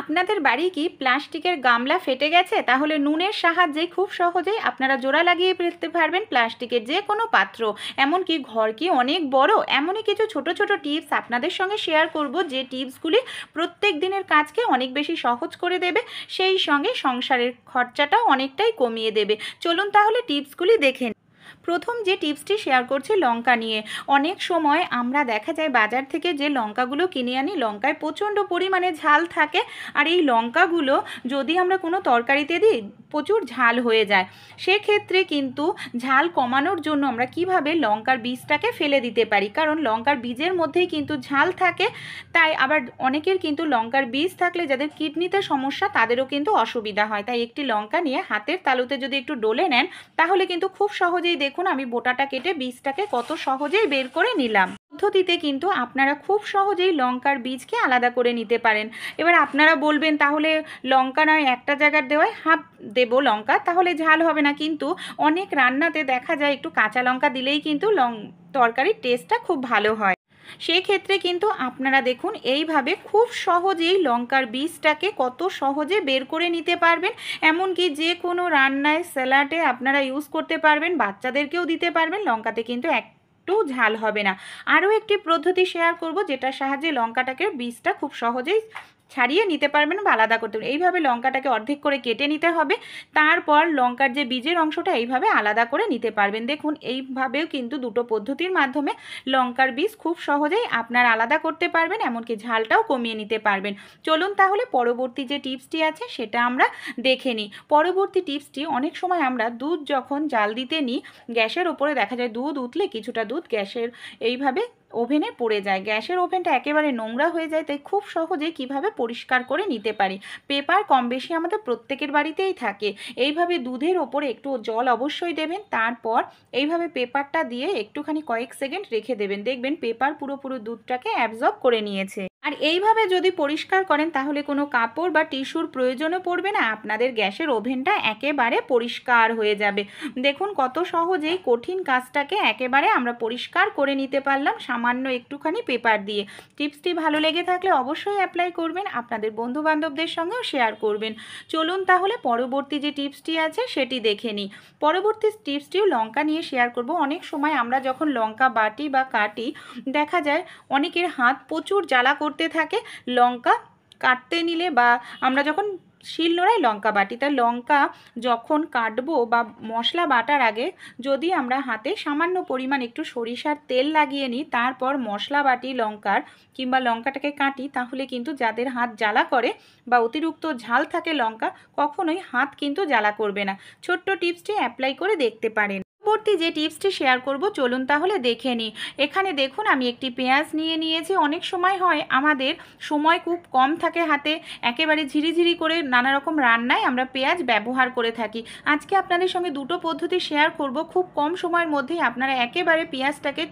আপনাদের বাড়ি কি প্লাস্টিকের গামলা ফেটে গেছে তাহলে নুনের সাহায্যে খুব সহজেই আপনারা জোড়া লাগিয়ে ফেলতে পারবেন প্লাস্টিকের যে কোনো পাত্র এমনকি ঘর কি অনেক বড় এমনই কিছু ছোট ছোট টিপস আপনাদের সঙ্গে শেয়ার করব যে টিপসগুলি প্রত্যেক দিনের কাজকে অনেক বেশি সহজ করে দেবে সেই সঙ্গে সংসারের খরচাটাও অনেকটাই কমিয়ে দেবে চলুন তাহলে টিপসগুলি দেখে প্রথম যে টিপসটি শেয়ার করছি লঙ্কা নিয়ে অনেক সময় আমরা দেখা যায় বাজার থেকে যে লঙ্কাগুলো কিনে আনি লঙ্কায় প্রচণ্ড পরিমাণে ঝাল থাকে আর এই লঙ্কাগুলো যদি আমরা কোনো তরকারিতে দিই প্রচুর ঝাল হয়ে যায় সেক্ষেত্রে কিন্তু ঝাল কমানোর জন্য আমরা কিভাবে লঙ্কার বীজটাকে ফেলে দিতে পারি কারণ লঙ্কার বীজের মধ্যেই কিন্তু ঝাল থাকে তাই আবার অনেকের কিন্তু লঙ্কার বীজ থাকলে যাদের কিডনিতে সমস্যা তাদেরও কিন্তু অসুবিধা হয় তাই একটি লঙ্কা নিয়ে হাতের তালুতে যদি একটু ডলে নেন তাহলে কিন্তু খুব সহজেই দেখুন আমি বোটাটা কেটে বীজটাকে কত সহজেই বের করে নিলাম পদ্ধতিতে কিন্তু আপনারা খুব সহজেই লঙ্কার বীজকে আলাদা করে নিতে পারেন এবার আপনারা বলবেন তাহলে লঙ্কা নয় একটা জায়গার দেওয়ায় হাফ দেব লঙ্কা তাহলে ঝাল হবে না কিন্তু অনেক রান্নাতে দেখা যায় একটু কাঁচা লঙ্কা দিলেই কিন্তু লং তরকারির টেস্টটা খুব ভালো হয় সেক্ষেত্রে কিন্তু আপনারা দেখুন এইভাবে খুব সহজেই লঙ্কার বীজটাকে কত সহজে বের করে নিতে পারবেন এমনকি যে কোনো রান্নায় স্যালাডে আপনারা ইউজ করতে পারবেন বাচ্চাদেরকেও দিতে পারবেন লঙ্কাতে কিন্তু এক একটু ঝাল হবে না আরও একটি পদ্ধতি শেয়ার করব যেটার সাহায্যে লঙ্কাটাকে বীজটা খুব সহজেই ছাড়িয়ে নিতে পারবেন বা আলাদা করতে পারবেন এইভাবে লঙ্কাটাকে অর্ধেক করে কেটে নিতে হবে তারপর লঙ্কার যে বীজের অংশটা এইভাবে আলাদা করে নিতে পারবেন দেখুন এইভাবেও কিন্তু দুটো পদ্ধতির মাধ্যমে লঙ্কার বীজ খুব সহজেই আপনার আলাদা করতে পারবেন এমনকি ঝালটাও কমিয়ে নিতে পারবেন চলুন তাহলে পরবর্তী যে টিপসটি আছে সেটা আমরা দেখে নিই পরবর্তী টিপসটি অনেক সময় আমরা দুধ যখন জাল দিতে নিই গ্যাসের ওপরে দেখা যায় দুধ উঠলে কিছুটা দুধ গ্যাসের এইভাবে ওভেনে পড়ে যায় গ্যাসের ওভেনটা একেবারে নোংরা হয়ে যায় তাই খুব সহজে কিভাবে পরিষ্কার করে নিতে পারি পেপার কম বেশি আমাদের প্রত্যেকের বাড়িতেই থাকে এইভাবে দুধের ওপরে একটু জল অবশ্যই দেবেন তারপর এইভাবে পেপারটা দিয়ে একটুখানি কয়েক সেকেন্ড রেখে দেবেন দেখবেন পেপার পুরোপুরো দুধটাকে অ্যাবজর্ব করে নিয়েছে আর এইভাবে যদি পরিষ্কার করেন তাহলে কোনো কাপড় বা টিস্যুর প্রয়োজনও পড়বে না আপনাদের গ্যাসের ওভেনটা একেবারে পরিষ্কার হয়ে যাবে দেখুন কত সহজেই কঠিন কাজটাকে একেবারে আমরা পরিষ্কার করে নিতে পারলাম সামান্য একটুখানি পেপার দিয়ে টিপসটি ভালো লেগে থাকলে অবশ্যই অ্যাপ্লাই করবেন আপনাদের বন্ধুবান্ধবদের সঙ্গেও শেয়ার করবেন চলুন তাহলে পরবর্তী যে টিপসটি আছে সেটি দেখে নিই পরবর্তী টিপসটিও লঙ্কা নিয়ে শেয়ার করব অনেক সময় আমরা যখন লঙ্কা বাটি বা কাটি দেখা যায় অনেকের হাত প্রচুর জ্বালা থাকে লঙ্কা কাটতে নিলে বা আমরা যখন শিল নোড়াই লঙ্কা বাটি তা লঙ্কা যখন কাটবো বা মশলা বাটার আগে যদি আমরা হাতে সামান্য পরিমাণ একটু সরিষার তেল লাগিয়ে নিই তারপর মশলা বাটি লঙ্কার কিংবা লঙ্কাটাকে কাটি তাহলে কিন্তু যাদের হাত জ্বালা করে বা অতিরিক্ত ঝাল থাকে লঙ্কা কখনোই হাত কিন্তু জ্বালা করবে না ছোট্ট টিপসটি অ্যাপ্লাই করে দেখতে পারেন পরবর্তী যে টিপসটি শেয়ার করব চলুন তাহলে দেখে নিই এখানে দেখুন আমি একটি পেঁয়াজ নিয়ে নিয়েছি অনেক সময় হয় আমাদের সময় খুব কম থাকে হাতে একেবারে ঝিরিঝিরি করে নানা রকম রান্নায় আমরা পেঁয়াজ ব্যবহার করে থাকি আজকে আপনাদের সঙ্গে দুটো পদ্ধতি শেয়ার করব খুব কম সময়ের মধ্যে আপনারা একেবারে পেঁয়াজটাকে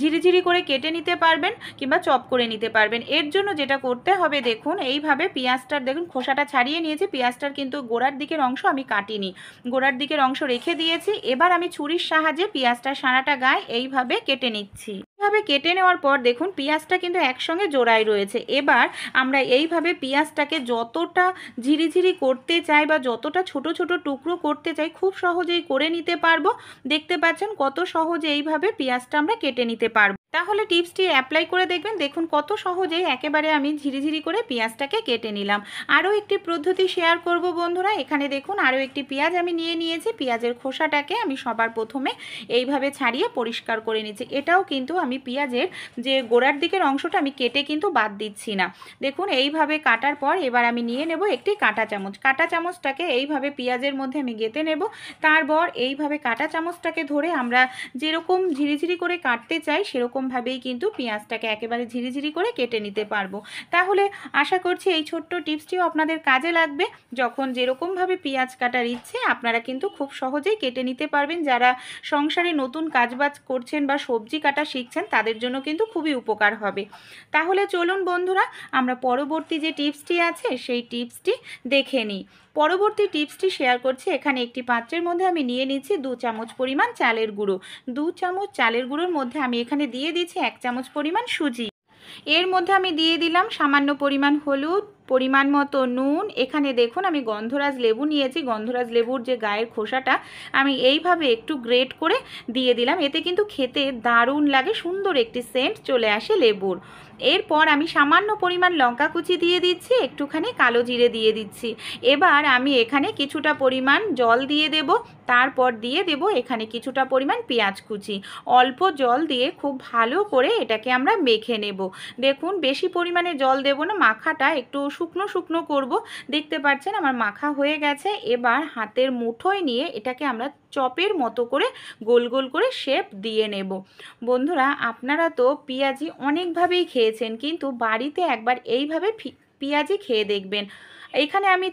ঝিরিঝিরি করে কেটে নিতে পারবেন কিংবা চপ করে নিতে পারবেন এর জন্য যেটা করতে হবে দেখুন এইভাবে পেঁয়াজটার দেখুন খোসাটা ছাড়িয়ে নিয়েছি পেঁয়াজটার কিন্তু গোড়ার দিকের অংশ আমি কাটিনি গোড়ার দিকের অংশ রেখে দিয়েছি নিয়েছি এবার আমি ছুরির সাহায্যে পেঁয়াজটা সারাটা গায়ে এইভাবে কেটে নিচ্ছি এইভাবে কেটে নেওয়ার পর দেখুন পেঁয়াজটা কিন্তু একসঙ্গে জোড়াই রয়েছে এবার আমরা এইভাবে পেঁয়াজটাকে যতটা ঝিরিঝিরি করতে চাই বা যতটা ছোট ছোট টুকরো করতে চাই খুব সহজেই করে নিতে পারবো দেখতে পাচ্ছেন কত সহজে এইভাবে পেঁয়াজটা আমরা কেটে নিতে পারবো তাহলে টিপসটি অ্যাপ্লাই করে দেখবেন দেখুন কত সহজেই একেবারে আমি ঝিরিঝিরি করে পেঁয়াজটাকে কেটে নিলাম আরও একটি পদ্ধতি শেয়ার করব বন্ধুরা এখানে দেখুন আরও একটি পেঁয়াজ আমি নিয়ে নিয়েছি পেঁয়াজের খোসাটাকে আমি সবার প্রথমে এইভাবে ছাড়িয়ে পরিষ্কার করে নিচ্ছি এটাও কিন্তু আমি পেঁয়াজের যে গোড়ার দিকের অংশটা আমি কেটে কিন্তু বাদ দিচ্ছি না দেখুন এইভাবে কাটার পর এবার আমি নিয়ে নেব একটি কাঁটা চামচ কাঁটা চামচটাকে এইভাবে পেঁয়াজের মধ্যে আমি গেঁথে নেব তারপর এইভাবে কাঁটা চামচটাকে ধরে আমরা যেরকম ঝিরিঝিরি করে কাটতে চাই সেরকম এরকমভাবেই কিন্তু পেঁয়াজটাকে একেবারে ঝিরিঝিরি করে কেটে নিতে পারবো তাহলে আশা করছি এই ছোট্ট টিপসটিও আপনাদের কাজে লাগবে যখন যেরকমভাবে পেঁয়াজ কাটার ইচ্ছে আপনারা কিন্তু খুব সহজেই কেটে নিতে পারবেন যারা সংসারে নতুন কাজবাজ করছেন বা সবজি কাটা শিখছেন তাদের জন্য কিন্তু খুবই উপকার হবে তাহলে চলুন বন্ধুরা আমরা পরবর্তী যে টিপসটি আছে সেই টিপসটি দেখে নিই পরবর্তী টিপসটি শেয়ার করছি এখানে একটি পাত্রের মধ্যে আমি নিয়ে নিচ্ছি দু চামচ পরিমাণ চালের গুঁড়ো দু চামচ চালের গুঁড়োর মধ্যে আমি এখানে দিয়ে দিচ্ছি এক চামচ পরিমাণ সুজি এর মধ্যে আমি দিয়ে দিলাম সামান্য পরিমাণ হলুদ পরিমাণ মতো নুন এখানে দেখুন আমি গন্ধরাজ লেবু নিয়েছি গন্ধরাজ লেবুর যে গায়ের খোসাটা আমি এইভাবে একটু গ্রেট করে দিয়ে দিলাম এতে কিন্তু খেতে দারুণ লাগে সুন্দর একটি সেন্ট চলে আসে লেবুর এরপর আমি সামান্য পরিমাণ লঙ্কা কুচি দিয়ে দিচ্ছি একটুখানি কালো জিরে দিয়ে দিচ্ছি এবার আমি এখানে কিছুটা পরিমাণ জল দিয়ে দেব তারপর দিয়ে দেব এখানে কিছুটা পরিমাণ পেঁয়াজ কুচি অল্প জল দিয়ে খুব ভালো করে এটাকে আমরা মেখে নেব দেখুন বেশি পরিমাণে জল দেব না মাখাটা একটু শুকনো শুকনো করব দেখতে পাচ্ছেন আমার মাখা হয়ে গেছে এবার হাতের মুঠোয় নিয়ে এটাকে আমরা চপের মতো করে গোল গোল করে শেপ দিয়ে নেব বন্ধুরা আপনারা তো পেঁয়াজি অনেকভাবেই খেয়েছেন কিন্তু বাড়িতে একবার এইভাবে পেঁয়াজি খেয়ে দেখবেন এখানে আমি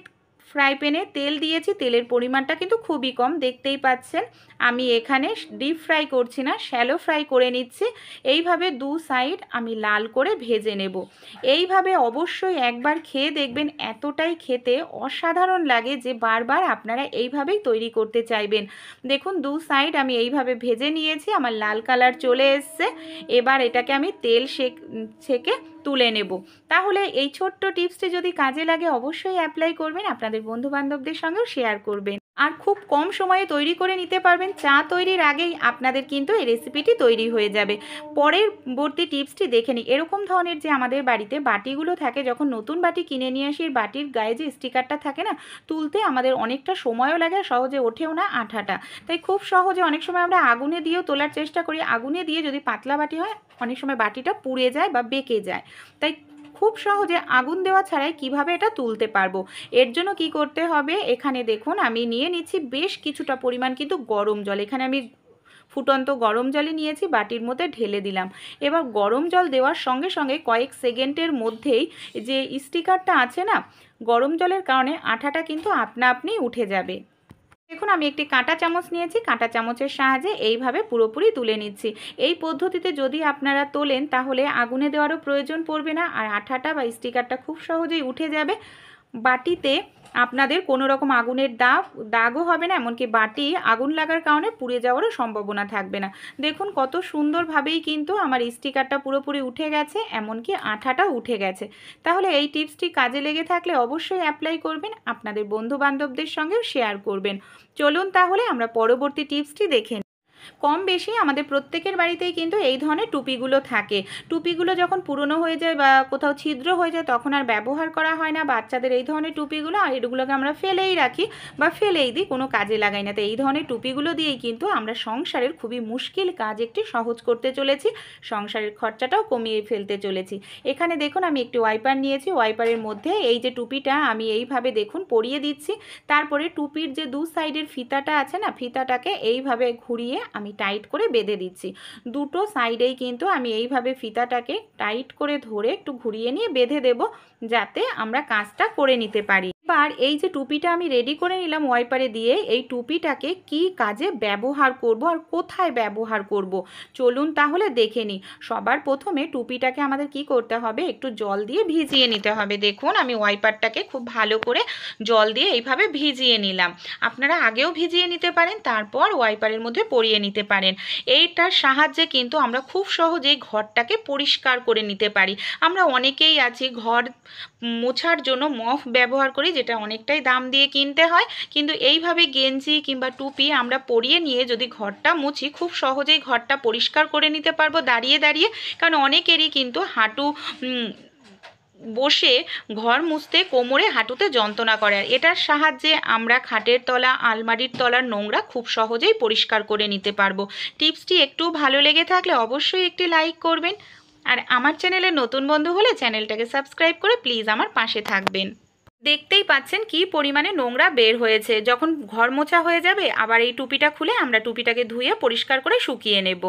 ফ্রাই প্যানে তেল দিয়েছি তেলের পরিমাণটা কিন্তু খুবই কম দেখতেই পাচ্ছেন আমি এখানে ডিপ ফ্রাই করছি না শ্যালো ফ্রাই করে নিচ্ছি এইভাবে দু সাইড আমি লাল করে ভেজে নেব এইভাবে অবশ্যই একবার খেয়ে দেখবেন এতটাই খেতে অসাধারণ লাগে যে বারবার আপনারা এইভাবেই তৈরি করতে চাইবেন দেখুন দু সাইড আমি এইভাবে ভেজে নিয়েছি আমার লাল কালার চলে এসছে এবার এটাকে আমি তেল সেকে তুলে নেব তাহলে এই ছোট্ট টিপসটি যদি কাজে লাগে অবশ্যই অ্যাপ্লাই করবেন আপনাদের বন্ধুবান্ধবদের সঙ্গেও শেয়ার করবেন আর খুব কম সময়ে তৈরি করে নিতে পারবেন চা তৈরির আগেই আপনাদের কিন্তু এই রেসিপিটি তৈরি হয়ে যাবে পরের বর্তী টিপসটি দেখে নিই এরকম ধরনের যে আমাদের বাড়িতে বাটিগুলো থাকে যখন নতুন বাটি কিনে নিয়ে আসি বাটির গায়ে যে স্টিকারটা থাকে না তুলতে আমাদের অনেকটা সময়ও লাগে সহজে ওঠেও না আঠাটা তাই খুব সহজে অনেক সময় আমরা আগুনে দিয়েও তোলার চেষ্টা করি আগুনে দিয়ে যদি পাতলা বাটি হয় অনেক সময় বাটিটা পুড়ে যায় বা বেঁকে যায় তাই খুব সহজে আগুন দেওয়া ছাড়াই কিভাবে এটা তুলতে পারবো এর জন্য কি করতে হবে এখানে দেখুন আমি নিয়ে নিচ্ছি বেশ কিছুটা পরিমাণ কিন্তু গরম জল এখানে আমি ফুটন্ত গরম জলে নিয়েছি বাটির মধ্যে ঢেলে দিলাম এবার গরম জল দেওয়ার সঙ্গে সঙ্গে কয়েক সেকেন্ডের মধ্যেই যে স্টিকারটা আছে না গরম জলের কারণে আঠাটা কিন্তু আপনা আপনি উঠে যাবে দেখুন আমি একটি কাঁটা চামচ নিয়েছি কাঁটা চামচের সাহায্যে এইভাবে পুরোপুরি তুলে নিচ্ছি এই পদ্ধতিতে যদি আপনারা তোলেন তাহলে আগুনে দেওয়ারও প্রয়োজন পড়বে না আর আঠাটা বা স্টিকারটা খুব সহজেই উঠে যাবে বাটিতে আপনাদের কোনো রকম আগুনের দাগ দাগও হবে না এমনকি বাটি আগুন লাগার কারণে পুড়ে যাওয়ারও সম্ভাবনা থাকবে না দেখুন কত সুন্দরভাবেই কিন্তু আমার স্টিকারটা পুরোপুরি উঠে গেছে এমনকি আঠাটা উঠে গেছে তাহলে এই টিপসটি কাজে লেগে থাকলে অবশ্যই অ্যাপ্লাই করবেন আপনাদের বন্ধু বান্ধবদের সঙ্গেও শেয়ার করবেন চলুন তাহলে আমরা পরবর্তী টিপসটি দেখেন কম বেশি আমাদের প্রত্যেকের বাড়িতেই কিন্তু এই ধরনের টুপিগুলো থাকে টুপিগুলো যখন পুরনো হয়ে যায় বা কোথাও ছিদ্র হয়ে যায় তখন আর ব্যবহার করা হয় না বাচ্চাদের এই ধরনের টুপিগুলো আর এগুলোকে আমরা ফেলেই রাখি বা ফেলেই দিই কোনো কাজে লাগাই না তো এই ধরনের টুপিগুলো দিয়েই কিন্তু আমরা সংসারের খুবই মুশকিল কাজ একটি সহজ করতে চলেছি সংসারের খরচাটাও কমিয়ে ফেলতে চলেছি এখানে দেখুন আমি একটি ওয়াইপার নিয়েছি ওয়াইপারের মধ্যে এই যে টুপিটা আমি এইভাবে দেখুন পরিয়ে দিচ্ছি তারপরে টুপির যে দু সাইডের ফিতাটা আছে না ফিতাটাকে এইভাবে ঘুরিয়ে আমি টাইট করে বেঁধে দিচ্ছি দুটো সাইডেই কিন্তু আমি এইভাবে ফিতাটাকে টাইট করে ধরে একটু ঘুরিয়ে নিয়ে বেঁধে দেব যাতে আমরা কাজটা করে নিতে পারি এবার এই যে টুপিটা আমি রেডি করে নিলাম ওয়াইপারে দিয়ে এই টুপিটাকে কি কাজে ব্যবহার করব আর কোথায় ব্যবহার করব চলুন তাহলে দেখে নিই সবার প্রথমে টুপিটাকে আমাদের কি করতে হবে একটু জল দিয়ে ভিজিয়ে নিতে হবে দেখুন আমি ওয়াইপারটাকে খুব ভালো করে জল দিয়ে এইভাবে ভিজিয়ে নিলাম আপনারা আগেও ভিজিয়ে নিতে পারেন তারপর ওয়াইপারের মধ্যে পরিয়ে নিতে পারেন এইটার সাহায্যে কিন্তু আমরা খুব সহজেই ঘরটাকে পরিষ্কার করে নিতে পারি আমরা অনেকেই আছি ঘর মোছার জন্য মফ ব্যবহার করি যেটা অনেকটাই দাম দিয়ে কিনতে হয় কিন্তু এইভাবে গেঞ্জি কিংবা টুপি আমরা পরিয়ে নিয়ে যদি ঘরটা মুছি খুব সহজেই ঘরটা পরিষ্কার করে নিতে পারবো দাঁড়িয়ে দাঁড়িয়ে কারণ অনেকেরই কিন্তু হাঁটু বসে ঘর মুছতে কোমরে হাঁটুতে যন্ত্রণা করে আর এটার সাহায্যে আমরা খাটের তলা আলমারির তলার নোংরা খুব সহজেই পরিষ্কার করে নিতে পারবো টিপসটি একটু ভালো লেগে থাকলে অবশ্যই একটি লাইক করবেন আর আমার চ্যানেলে নতুন বন্ধু হলে চ্যানেলটাকে সাবস্ক্রাইব করে প্লিজ আমার পাশে থাকবেন দেখতেই পাচ্ছেন কি পরিমাণে নোংরা বের হয়েছে যখন ঘর মোছা হয়ে যাবে আবার এই টুপিটা খুলে আমরা টুপিটাকে ধুয়ে পরিষ্কার করে শুকিয়ে নেব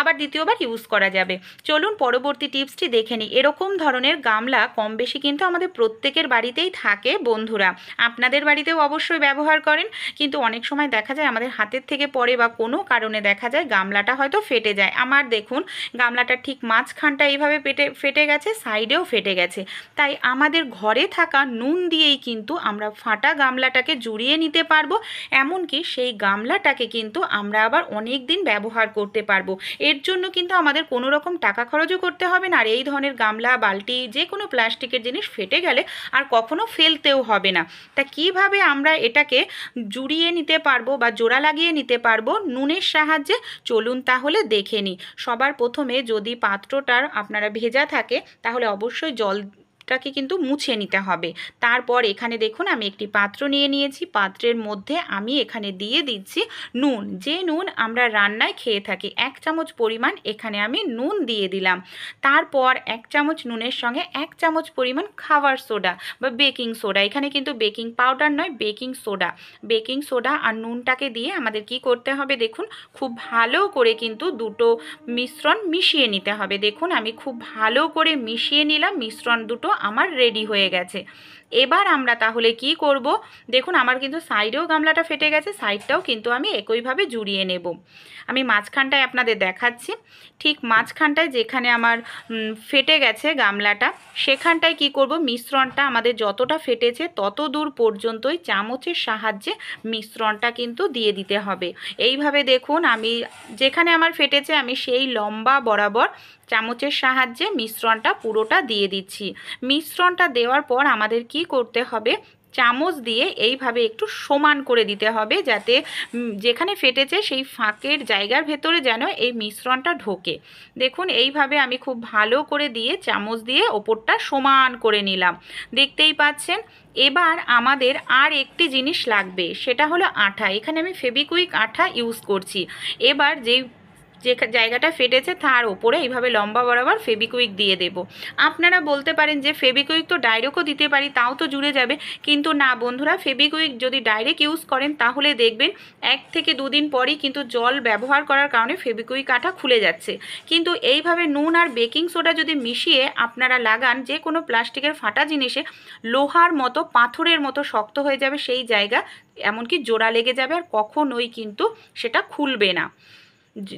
আবার দ্বিতীয়বার ইউজ করা যাবে চলুন পরবর্তী টিপসটি দেখে নিই এরকম ধরনের গামলা কম বেশি কিন্তু আমাদের প্রত্যেকের বাড়িতেই থাকে বন্ধুরা আপনাদের বাড়িতেও অবশ্যই ব্যবহার করেন কিন্তু অনেক সময় দেখা যায় আমাদের হাতের থেকে পড়ে বা কোনো কারণে দেখা যায় গামলাটা হয়তো ফেটে যায় আমার দেখুন গামলাটা ঠিক মাঝখানটা এইভাবে পেটে ফেটে গেছে সাইডেও ফেটে গেছে তাই আমাদের ঘরে থাকা নুন দিয়েই কিন্তু আমরা ফাটা গামলাটাকে জুড়িয়ে নিতে পারবো এমনকি সেই গামলাটাকে কিন্তু আমরা আবার অনেক দিন ব্যবহার করতে পারবো এর জন্য কিন্তু আমাদের কোনো রকম টাকা খরচও করতে হবে না আর এই ধরনের গামলা বালতি যে কোনো প্লাস্টিকের জিনিস ফেটে গেলে আর কখনো ফেলতেও হবে না তা কিভাবে আমরা এটাকে জুড়িয়ে নিতে পারবো বা জোড়া লাগিয়ে নিতে পারবো নুনের সাহায্যে চলুন তাহলে দেখে নিই সবার প্রথমে যদি পাত্রটার আপনারা ভেজা থাকে তাহলে অবশ্যই জল টাকে কিন্তু মুছে নিতে হবে তারপর এখানে দেখুন আমি একটি পাত্র নিয়ে নিয়েছি পাত্রের মধ্যে আমি এখানে দিয়ে দিচ্ছি নুন যে নুন আমরা রান্নায় খেয়ে থাকি এক চামচ পরিমাণ এখানে আমি নুন দিয়ে দিলাম তারপর এক চামচ নুনের সঙ্গে এক চামচ পরিমাণ খাবার সোডা বা বেকিং সোডা এখানে কিন্তু বেকিং পাউডার নয় বেকিং সোডা বেকিং সোডা আর নুনটাকে দিয়ে আমাদের কি করতে হবে দেখুন খুব ভালো করে কিন্তু দুটো মিশ্রণ মিশিয়ে নিতে হবে দেখুন আমি খুব ভালো করে মিশিয়ে নিলাম মিশ্রণ দুটো আমার রেডি হয়ে গেছে এবার আমরা তাহলে কি করব দেখুন আমার কিন্তু সাইডেও গামলাটা ফেটে গেছে সাইডটাও কিন্তু আমি একইভাবে জুড়িয়ে নেব আমি মাঝখানটায় আপনাদের দেখাচ্ছি ঠিক মাঝখানটায় যেখানে আমার ফেটে গেছে গামলাটা সেখানটায় কি করব মিশ্রণটা আমাদের যতটা ফেটেছে তত দূর পর্যন্তই চামচের সাহায্যে মিশ্রণটা কিন্তু দিয়ে দিতে হবে এইভাবে দেখুন আমি যেখানে আমার ফেটেছে আমি সেই লম্বা বরাবর চামচের সাহায্যে মিশ্রণটা পুরোটা দিয়ে দিচ্ছি মিশ্রণটা দেওয়ার পর আমাদের কি করতে হবে চামচ দিয়ে এইভাবে একটু সমান করে দিতে হবে যাতে যেখানে ফেটেছে সেই ফাঁকের জায়গার ভেতরে যেন এই মিশ্রণটা ঢোকে দেখুন এইভাবে আমি খুব ভালো করে দিয়ে চামচ দিয়ে ওপরটা সমান করে নিলাম দেখতেই পাচ্ছেন এবার আমাদের আর একটি জিনিস লাগবে সেটা হলো আঠা এখানে আমি ফেবিকুইক আঠা ইউজ করছি এবার যেই যে জায়গাটা ফেটেছে তার ওপরে এইভাবে লম্বা বরাবর ফেবিকুইক দিয়ে দেব আপনারা বলতে পারেন যে ফেবিকুইক তো ডাইরেক্টও দিতে পারি তাও তো জুড়ে যাবে কিন্তু না বন্ধুরা ফেবিকুইক যদি ডাইরেক্ট ইউজ করেন তাহলে দেখবেন এক থেকে দুদিন পরই কিন্তু জল ব্যবহার করার কারণে ফেবিকুইক আঠা খুলে যাচ্ছে কিন্তু এইভাবে নুন আর বেকিং সোডা যদি মিশিয়ে আপনারা লাগান যে কোনো প্লাস্টিকের ফাটা জিনিসে লোহার মতো পাথরের মতো শক্ত হয়ে যাবে সেই জায়গা এমনকি জোড়া লেগে যাবে আর কখনোই কিন্তু সেটা খুলবে না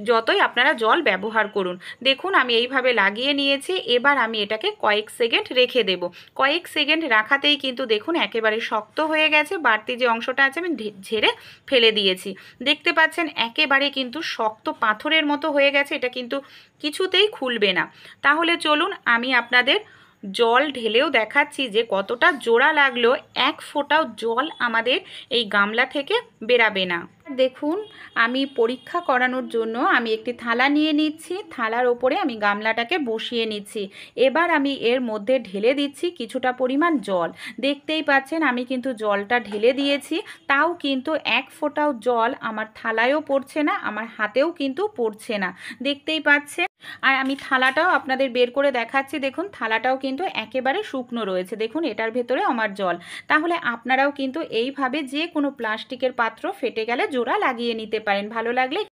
যতই আপনারা জল ব্যবহার করুন দেখুন আমি এইভাবে লাগিয়ে নিয়েছি এবার আমি এটাকে কয়েক সেকেন্ড রেখে দেব কয়েক সেকেন্ড রাখাতেই কিন্তু দেখুন একেবারে শক্ত হয়ে গেছে বাড়তি যে অংশটা আছে আমি ঝেড়ে ফেলে দিয়েছি দেখতে পাচ্ছেন একেবারে কিন্তু শক্ত পাথরের মতো হয়ে গেছে এটা কিন্তু কিছুতেই খুলবে না তাহলে চলুন আমি আপনাদের জল ঢেলেও দেখাচ্ছি যে কতটা জোড়া লাগলো এক ফোটাও জল আমাদের এই গামলা থেকে বেরাবে না দেখুন আমি পরীক্ষা করানোর জন্য আমি একটি থালা নিয়ে নিচ্ছি থালার ওপরে আমি গামলাটাকে বসিয়ে নিচ্ছি এবার আমি এর মধ্যে ঢেলে দিচ্ছি কিছুটা পরিমাণ জল দেখতেই পাচ্ছেন আমি কিন্তু জলটা ঢেলে দিয়েছি তাও কিন্তু এক ফোঁটাও জল আমার থালায়ও পড়ছে না আমার হাতেও কিন্তু পড়ছে না দেখতেই পাচ্ছে আর আমি থালাটাও আপনাদের বের করে দেখাচ্ছি দেখুন থালাটাও কিন্তু একেবারে শুকনো রয়েছে দেখুন এটার ভেতরে আমার জল তাহলে আপনারাও কিন্তু এইভাবে যে কোনো প্লাস্টিকের পাত্র ফেটে গেলে জোড়া লাগিয়ে নিতে পারেন ভালো লাগলে